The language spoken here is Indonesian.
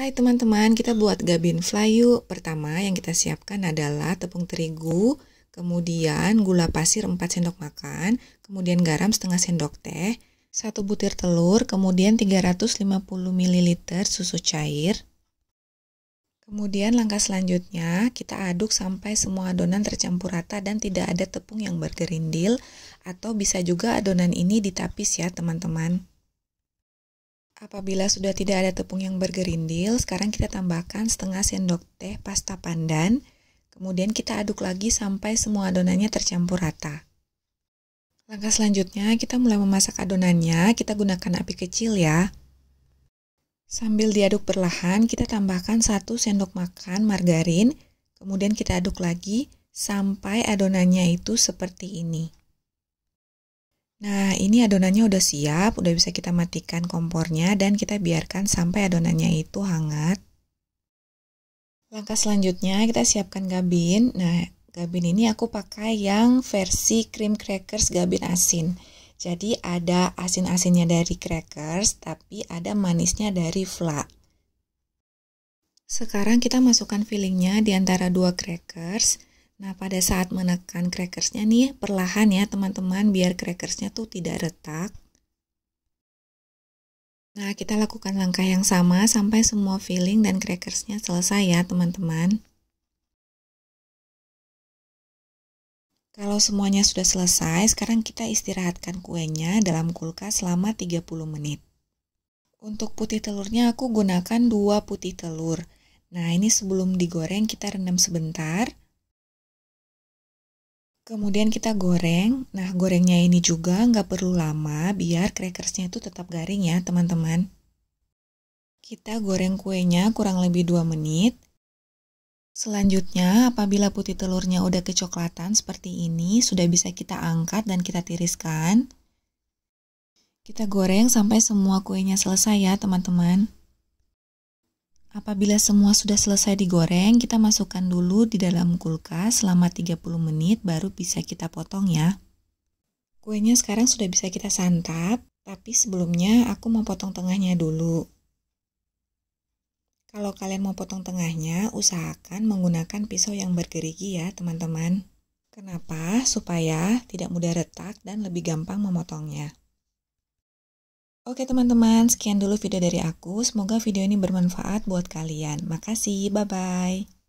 Hai teman-teman, kita buat gabin fly yuk. Pertama yang kita siapkan adalah tepung terigu, kemudian gula pasir 4 sendok makan, kemudian garam setengah sendok teh, satu butir telur, kemudian 350 ml susu cair. Kemudian langkah selanjutnya, kita aduk sampai semua adonan tercampur rata dan tidak ada tepung yang bergerindil atau bisa juga adonan ini ditapis ya teman-teman. Apabila sudah tidak ada tepung yang bergerindil, sekarang kita tambahkan setengah sendok teh pasta pandan. Kemudian kita aduk lagi sampai semua adonannya tercampur rata. Langkah selanjutnya, kita mulai memasak adonannya. Kita gunakan api kecil ya. Sambil diaduk perlahan, kita tambahkan 1 sendok makan margarin. Kemudian kita aduk lagi sampai adonannya itu seperti ini. Nah, ini adonannya udah siap, udah bisa kita matikan kompornya dan kita biarkan sampai adonannya itu hangat. Langkah selanjutnya kita siapkan gabin. Nah, gabin ini aku pakai yang versi cream crackers gabin asin. Jadi ada asin-asinnya dari crackers, tapi ada manisnya dari fla. Sekarang kita masukkan fillingnya di antara dua crackers. Nah, pada saat menekan crackersnya nih, perlahan ya teman-teman, biar crackersnya tuh tidak retak. Nah, kita lakukan langkah yang sama sampai semua filling dan crackersnya selesai ya teman-teman. Kalau semuanya sudah selesai, sekarang kita istirahatkan kuenya dalam kulkas selama 30 menit. Untuk putih telurnya aku gunakan 2 putih telur. Nah, ini sebelum digoreng kita rendam sebentar. Kemudian kita goreng. Nah, gorengnya ini juga nggak perlu lama biar crackersnya itu tetap garing ya, teman-teman. Kita goreng kuenya kurang lebih 2 menit. Selanjutnya, apabila putih telurnya udah kecoklatan seperti ini, sudah bisa kita angkat dan kita tiriskan. Kita goreng sampai semua kuenya selesai ya, teman-teman. Apabila semua sudah selesai digoreng, kita masukkan dulu di dalam kulkas selama 30 menit baru bisa kita potong ya. Kuenya sekarang sudah bisa kita santap, tapi sebelumnya aku mau potong tengahnya dulu. Kalau kalian mau potong tengahnya, usahakan menggunakan pisau yang bergerigi ya teman-teman. Kenapa? Supaya tidak mudah retak dan lebih gampang memotongnya. Oke teman-teman, sekian dulu video dari aku. Semoga video ini bermanfaat buat kalian. Makasih, bye-bye.